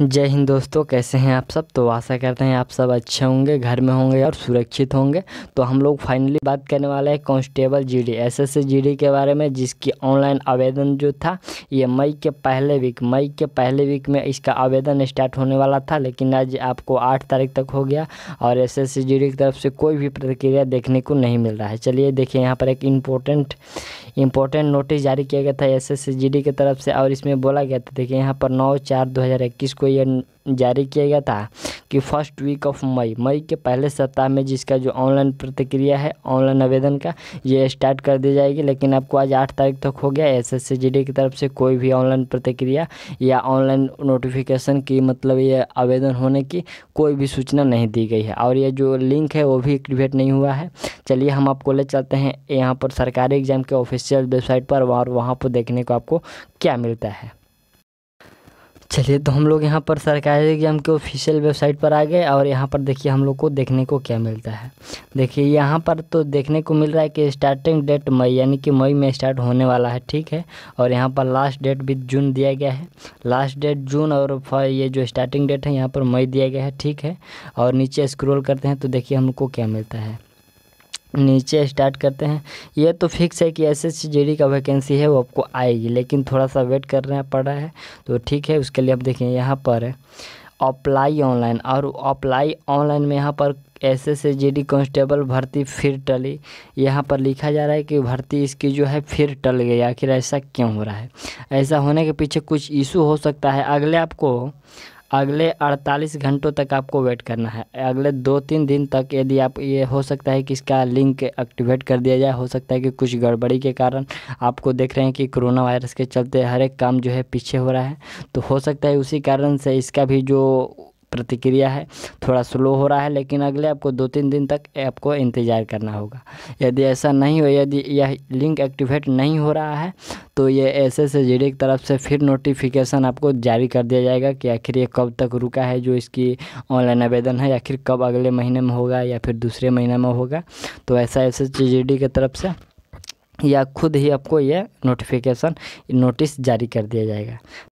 जय हिंद दोस्तों कैसे हैं आप सब तो आशा करते हैं आप सब अच्छे होंगे घर में होंगे और सुरक्षित होंगे तो हम लोग फाइनली बात करने वाले हैं कांस्टेबल जीडी एसएससी जीडी के बारे में जिसकी ऑनलाइन आवेदन जो था ये मई के पहले वीक मई के पहले वीक में इसका आवेदन स्टार्ट होने वाला था लेकिन आज आपको आठ तारीख तक हो गया और एस एस की तरफ से कोई भी प्रतिक्रिया देखने को नहीं मिल रहा है चलिए देखिए यहाँ पर एक इम्पोर्टेंट इम्पोर्टेंट नोटिस जारी किया गया था एस एस की तरफ से और इसमें बोला गया था देखिए यहाँ पर नौ चार दो को को यह जारी किया गया था कि फर्स्ट वीक ऑफ मई मई के पहले सप्ताह में जिसका जो ऑनलाइन प्रतिक्रिया है ऑनलाइन आवेदन का ये स्टार्ट कर दी जाएगी लेकिन आपको आज आठ तारीख तक हो गया एस एस की तरफ से कोई भी ऑनलाइन प्रतिक्रिया या ऑनलाइन नोटिफिकेशन की मतलब ये आवेदन होने की कोई भी सूचना नहीं दी गई है और ये जो लिंक है वो भी एक्टिवेट नहीं हुआ है चलिए हम आपको ले चलते हैं यहाँ पर सरकारी एग्ज़ाम के ऑफिशियल वेबसाइट पर और वहाँ पर देखने को आपको क्या मिलता है चलिए तो हम लोग यहाँ पर सरकारी एग्जाम के ऑफिशियल वेबसाइट पर आ गए और यहाँ पर देखिए हम लोग को देखने को क्या मिलता है देखिए यहाँ पर तो देखने को मिल रहा है कि स्टार्टिंग डेट मई यानी कि मई में स्टार्ट होने वाला है ठीक है और यहाँ पर लास्ट डेट भी जून दिया गया है लास्ट डेट जून और ये जो स्टार्टिंग डेट है यहाँ पर मई दिया गया है ठीक है और नीचे स्क्रोल करते हैं तो देखिए हम लोग को क्या मिलता है नीचे स्टार्ट करते हैं ये तो फिक्स है कि एस एस डी का वैकेंसी है वो आपको आएगी लेकिन थोड़ा सा वेट करना पड़ रहा है तो ठीक है उसके लिए आप देखें यहाँ पर अप्लाई ऑनलाइन और अप्लाई ऑनलाइन में यहाँ पर S S constable D constable भर्ती फिर टली यहाँ पर लिखा जा रहा है कि भर्ती इसकी जो है फिर टल गई आखिर ऐसा क्यों हो रहा है ऐसा होने के पीछे कुछ इशू हो सकता है अगले आपको अगले 48 घंटों तक आपको वेट करना है अगले दो तीन दिन तक यदि आप ये हो सकता है कि इसका लिंक एक्टिवेट कर दिया जाए हो सकता है कि कुछ गड़बड़ी के कारण आपको देख रहे हैं कि कोरोना वायरस के चलते हर एक काम जो है पीछे हो रहा है तो हो सकता है उसी कारण से इसका भी जो प्रतिक्रिया है थोड़ा स्लो हो रहा है लेकिन अगले आपको दो तीन दिन तक आपको इंतज़ार करना होगा यदि ऐसा नहीं हो यदि यह लिंक एक्टिवेट नहीं हो रहा है तो ये ऐसे एस की तरफ से फिर नोटिफिकेशन आपको जारी कर दिया जाएगा कि आखिर ये कब तक रुका है जो इसकी ऑनलाइन आवेदन है आखिर कब अगले महीने में होगा या फिर दूसरे महीने में होगा तो ऐसा ऐसे जी की तरफ से या खुद ही आपको यह नोटिफिकेशन नोटिस जारी कर दिया जाएगा